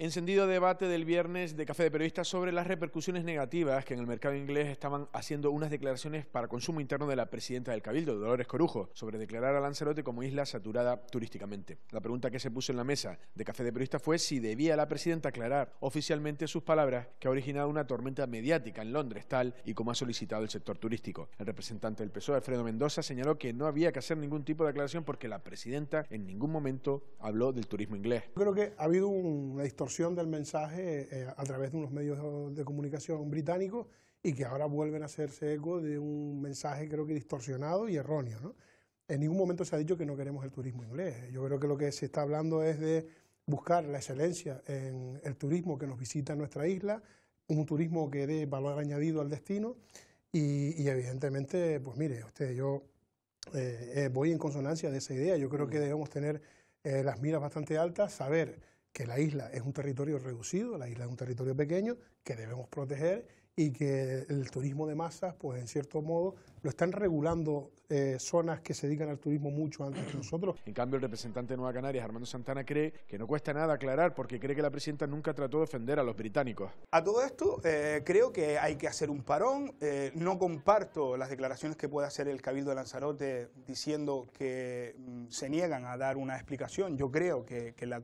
encendido debate del viernes de Café de Periodistas sobre las repercusiones negativas que en el mercado inglés estaban haciendo unas declaraciones para consumo interno de la presidenta del Cabildo, Dolores Corujo, sobre declarar a Lanzarote como isla saturada turísticamente. La pregunta que se puso en la mesa de Café de Periodistas fue si debía la presidenta aclarar oficialmente sus palabras que ha originado una tormenta mediática en Londres, tal y como ha solicitado el sector turístico. El representante del PSOE, Alfredo Mendoza, señaló que no había que hacer ningún tipo de aclaración porque la presidenta en ningún momento habló del turismo inglés. Creo que ha habido una distorsión del mensaje eh, a través de unos medios de comunicación británicos y que ahora vuelven a hacerse eco de un mensaje creo que distorsionado y erróneo. ¿no? En ningún momento se ha dicho que no queremos el turismo inglés. Yo creo que lo que se está hablando es de buscar la excelencia en el turismo que nos visita en nuestra isla, un turismo que dé valor añadido al destino y, evidentemente, pues mire, usted, yo eh, eh, voy en consonancia de esa idea. Yo creo que mm. debemos tener las miras bastante altas, saber que la isla es un territorio reducido, la isla es un territorio pequeño que debemos proteger y que el turismo de masas, pues en cierto modo, lo están regulando eh, zonas que se dedican al turismo mucho antes que nosotros. En cambio, el representante de Nueva Canarias, Armando Santana, cree que no cuesta nada aclarar porque cree que la presidenta nunca trató de ofender a los británicos. A todo esto, eh, creo que hay que hacer un parón. Eh, no comparto las declaraciones que puede hacer el Cabildo de Lanzarote diciendo que mm, se niegan a dar una explicación. Yo creo que, que la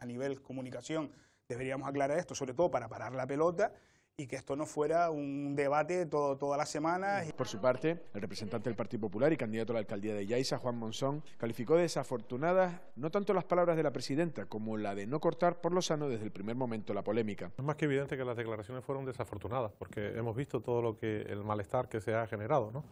a nivel comunicación deberíamos aclarar esto, sobre todo para parar la pelota y que esto no fuera un debate todo, todas las semanas. Por su parte, el representante del Partido Popular y candidato a la alcaldía de Yaiza, Juan Monzón, calificó de desafortunadas no tanto las palabras de la presidenta como la de no cortar por lo sano desde el primer momento la polémica. Es más que evidente que las declaraciones fueron desafortunadas, porque hemos visto todo lo que el malestar que se ha generado,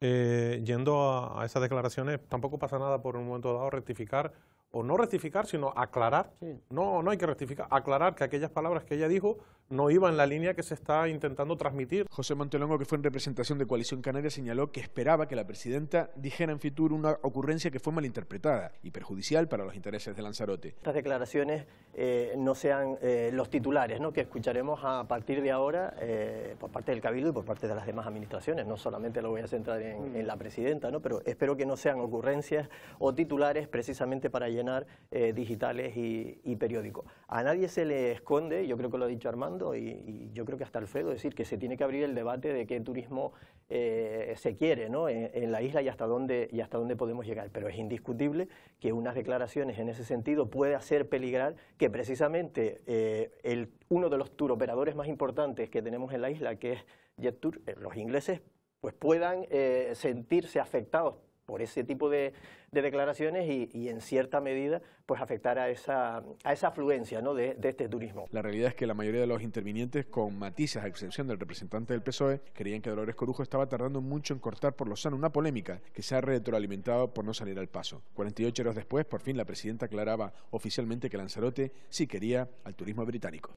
eh, yendo a esas declaraciones, tampoco pasa nada por un momento dado rectificar o no rectificar, sino aclarar, no, no hay que rectificar, aclarar que aquellas palabras que ella dijo no iban en la línea que se está intentando transmitir. José Montelongo que fue en representación de Coalición Canaria, señaló que esperaba que la presidenta dijera en Fitur una ocurrencia que fue malinterpretada y perjudicial para los intereses de Lanzarote. Estas declaraciones eh, no sean eh, los titulares, ¿no? que escucharemos a partir de ahora eh, por parte del Cabildo y por parte de las demás administraciones, no solamente lo voy a centrar en, en la presidenta, ¿no? pero espero que no sean ocurrencias o titulares precisamente para llenar eh, digitales y, periódicos. A nadie se le esconde, yo creo que lo ha dicho Armando y, yo creo que hasta Alfredo, decir que se tiene que abrir el debate de qué turismo eh, se quiere en, la isla y hasta, dónde, y hasta dónde podemos llegar. Pero es indiscutible que unas declaraciones en ese sentido puede hacer peligrar que precisamente eh, el, uno de los tour operadores más importantes que tenemos en la isla, que es Tour, los ingleses, pues puedan sentirse afectados por ese tipo de, declaraciones y, en cierta medida pues afectar a esa, a esa afluencia ¿no? de, de, este turismo. La realidad es que la mayoría de los intervinientes, con matices a excepción del representante del PSOE, creían que Dolores Corujo estaba tardando mucho en cortar por lo sano una polémica que se ha retroalimentado por no salir al paso. 48 horas después, por fin la presidenta aclaraba oficialmente que Lanzarote sí quería al turismo británico.